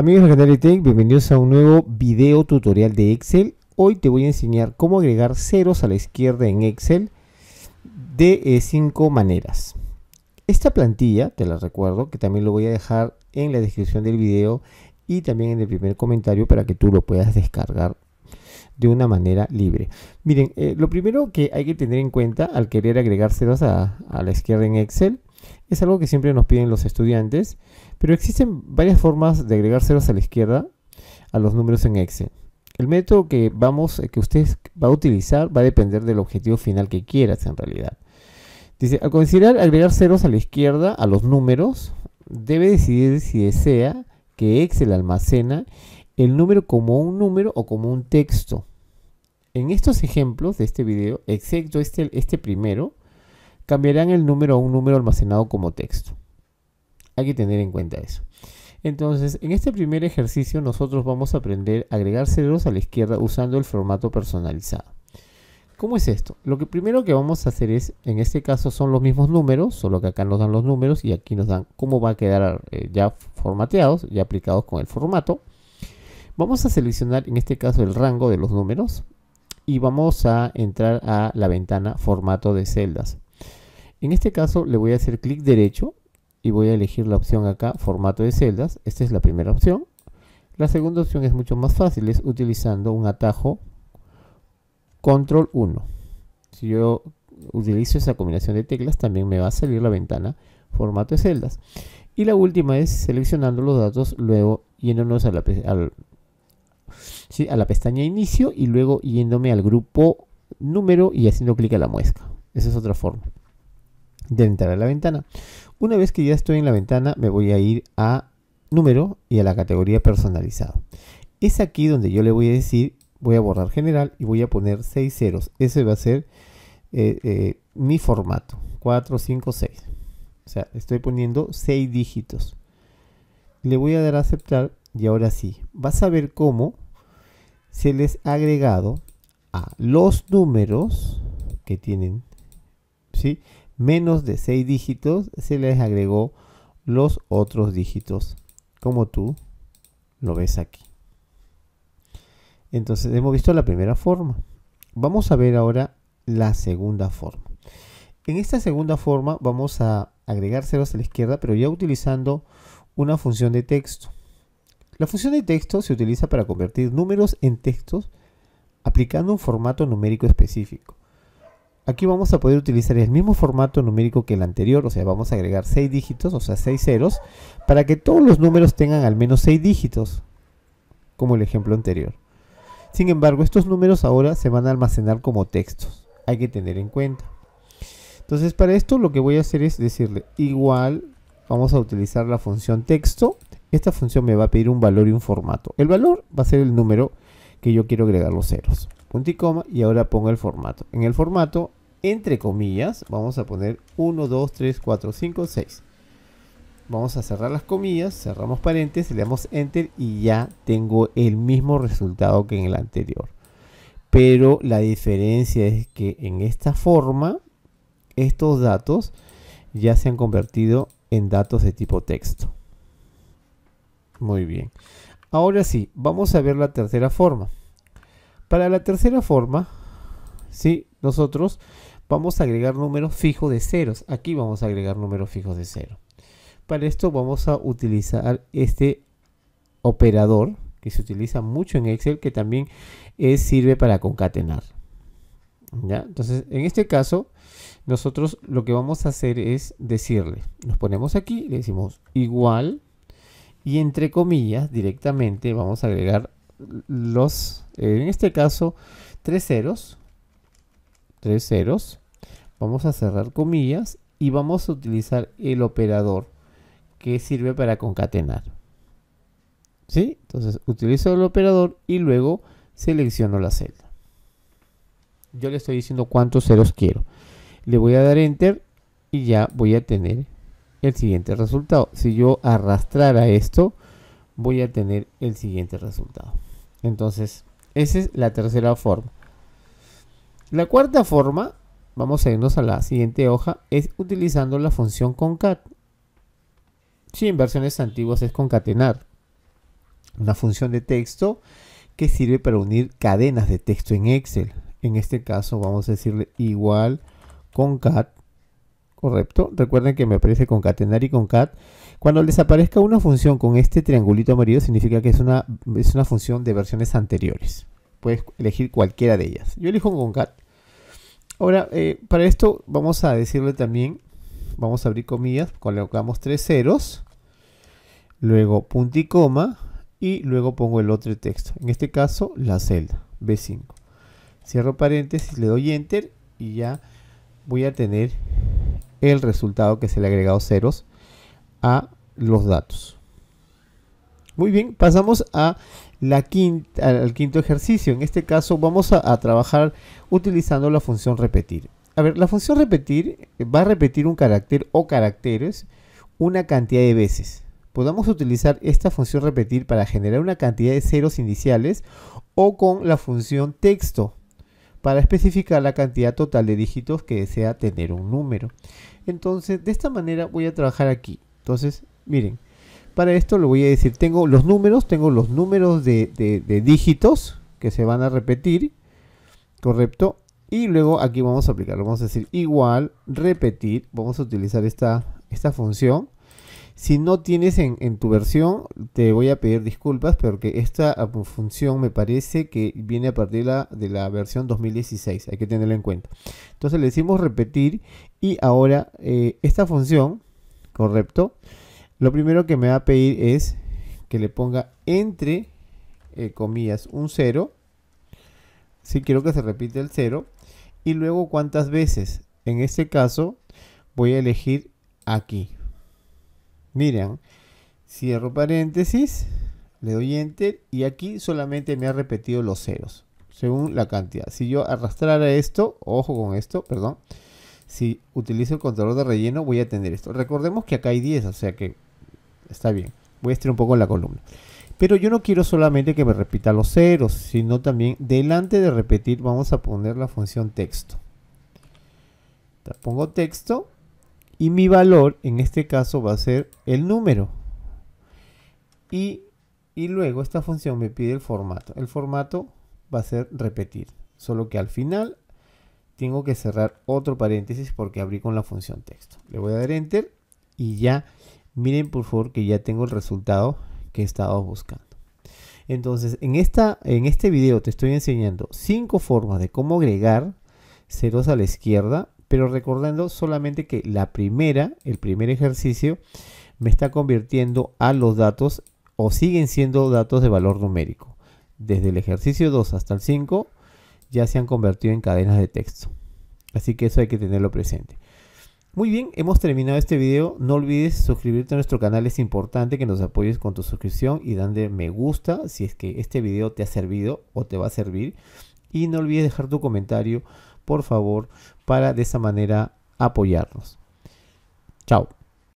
Amigos de tech bienvenidos a un nuevo video tutorial de Excel. Hoy te voy a enseñar cómo agregar ceros a la izquierda en Excel de 5 eh, maneras. Esta plantilla, te la recuerdo, que también lo voy a dejar en la descripción del video y también en el primer comentario para que tú lo puedas descargar de una manera libre. Miren, eh, lo primero que hay que tener en cuenta al querer agregar ceros a la izquierda en Excel es algo que siempre nos piden los estudiantes, pero existen varias formas de agregar ceros a la izquierda a los números en Excel. El método que vamos, eh, que usted va a utilizar va a depender del objetivo final que quieras en realidad. Dice, al considerar agregar ceros a la izquierda a los números, debe decidir si desea que Excel almacena el número como un número o como un texto. En estos ejemplos de este video, excepto este, este primero, cambiarán el número a un número almacenado como texto. Hay que tener en cuenta eso. Entonces, en este primer ejercicio nosotros vamos a aprender a agregar ceros a la izquierda usando el formato personalizado. ¿Cómo es esto? Lo que primero que vamos a hacer es, en este caso son los mismos números, solo que acá nos dan los números y aquí nos dan cómo va a quedar eh, ya formateados, ya aplicados con el formato. Vamos a seleccionar en este caso el rango de los números y vamos a entrar a la ventana formato de celdas. En este caso le voy a hacer clic derecho y voy a elegir la opción acá, formato de celdas. Esta es la primera opción. La segunda opción es mucho más fácil, es utilizando un atajo control 1. Si yo utilizo esa combinación de teclas, también me va a salir la ventana formato de celdas. Y la última es seleccionando los datos, luego yéndonos a la, a la pestaña inicio y luego yéndome al grupo número y haciendo clic a la muesca. Esa es otra forma de entrar a la ventana. Una vez que ya estoy en la ventana, me voy a ir a número y a la categoría personalizado. Es aquí donde yo le voy a decir, voy a borrar general y voy a poner 6 ceros. Ese va a ser eh, eh, mi formato, 4, 5, 6. O sea, estoy poniendo 6 dígitos. Le voy a dar a aceptar y ahora sí, vas a ver cómo se les ha agregado a los números que tienen, ¿sí? menos de 6 dígitos, se les agregó los otros dígitos, como tú lo ves aquí. Entonces hemos visto la primera forma. Vamos a ver ahora la segunda forma. En esta segunda forma vamos a agregar ceros a la izquierda, pero ya utilizando una función de texto. La función de texto se utiliza para convertir números en textos aplicando un formato numérico específico. Aquí vamos a poder utilizar el mismo formato numérico que el anterior, o sea, vamos a agregar 6 dígitos, o sea, 6 ceros, para que todos los números tengan al menos 6 dígitos, como el ejemplo anterior. Sin embargo, estos números ahora se van a almacenar como textos, hay que tener en cuenta. Entonces, para esto lo que voy a hacer es decirle igual, vamos a utilizar la función texto, esta función me va a pedir un valor y un formato. El valor va a ser el número que yo quiero agregar los ceros. Punto y coma y ahora pongo el formato. En el formato entre comillas, vamos a poner 1, 2, 3, 4, 5, 6. Vamos a cerrar las comillas, cerramos paréntesis, le damos enter y ya tengo el mismo resultado que en el anterior. Pero la diferencia es que en esta forma, estos datos ya se han convertido en datos de tipo texto. Muy bien. Ahora sí, vamos a ver la tercera forma. Para la tercera forma, ¿sí? nosotros vamos a agregar números fijos de ceros. Aquí vamos a agregar números fijos de cero. Para esto vamos a utilizar este operador que se utiliza mucho en Excel que también sirve para concatenar. ¿Ya? Entonces, en este caso, nosotros lo que vamos a hacer es decirle, nos ponemos aquí, le decimos igual y entre comillas directamente vamos a agregar los, en este caso, tres ceros tres ceros, vamos a cerrar comillas y vamos a utilizar el operador que sirve para concatenar. ¿Sí? Entonces utilizo el operador y luego selecciono la celda. Yo le estoy diciendo cuántos ceros quiero. Le voy a dar enter y ya voy a tener el siguiente resultado. Si yo arrastrara esto, voy a tener el siguiente resultado. Entonces, esa es la tercera forma. La cuarta forma, vamos a irnos a la siguiente hoja, es utilizando la función concat. Si en versiones antiguas es concatenar, una función de texto que sirve para unir cadenas de texto en Excel. En este caso vamos a decirle igual concat, correcto. Recuerden que me aparece concatenar y concat. Cuando les aparezca una función con este triangulito amarillo significa que es una, es una función de versiones anteriores puedes elegir cualquiera de ellas. Yo elijo concat, Ahora, eh, para esto vamos a decirle también, vamos a abrir comillas, colocamos tres ceros, luego punto y coma, y luego pongo el otro texto. En este caso, la celda, B5. Cierro paréntesis, le doy Enter y ya voy a tener el resultado que le ha agregado ceros a los datos. Muy bien, pasamos a al quinto ejercicio. En este caso vamos a, trabajar utilizando la función repetir. A ver, la función repetir eh, va a repetir un carácter o caracteres una cantidad de veces. Podemos utilizar esta función repetir para generar una cantidad de ceros iniciales o con la función texto para especificar la cantidad total de dígitos que desea tener un número. Entonces, de esta manera voy a trabajar aquí. Entonces, miren, para esto le voy a decir, tengo los números, tengo los números de, dígitos que se van a repetir, correcto, y luego aquí vamos a aplicarlo, vamos a decir igual, repetir, vamos a utilizar esta, esta función. Si no tienes en, tu versión, te voy a pedir disculpas que esta ah, función me parece que viene a partir de la, versión 2016, hay que tenerla en cuenta. Entonces le decimos repetir y ahora eh, esta función, correcto, lo primero que me va a pedir es que le ponga entre eh, comillas un 0. Si quiero que se repite el 0. Y luego cuántas veces. En este caso voy a elegir aquí. Miren, cierro paréntesis, le doy enter y aquí solamente me ha repetido los ceros según la cantidad. Si yo arrastrara esto, ojo con esto, perdón, si utilizo el controlador de relleno voy a tener esto. Recordemos que acá hay 10, o sea que está bien. Voy a estirar un poco la columna. Pero yo no quiero solamente que me repita los ceros, sino también delante de repetir vamos a poner la función texto. Pongo texto y mi valor en este caso va a ser el número. Y, y luego esta función me pide el formato. El formato va a ser repetir. Solo que al final tengo que cerrar otro paréntesis porque abrí con la función texto. Le voy a dar enter y ya miren por favor que ya tengo el resultado que he estado buscando. Entonces, en, esta, en este video te estoy enseñando 5 formas de cómo agregar ceros a la izquierda, pero recordando solamente que la primera, el primer ejercicio, me está convirtiendo a los datos o siguen siendo datos de valor numérico. Desde el ejercicio 2 hasta el 5 ya se han convertido en cadenas de texto. Así que eso hay que tenerlo presente. Muy bien, hemos terminado este video. No olvides suscribirte a nuestro canal, es importante que nos apoyes con tu suscripción y dale me gusta si es que este video te ha servido o te va a servir. Y no olvides dejar tu comentario, por favor, para de esa manera apoyarnos. Chao.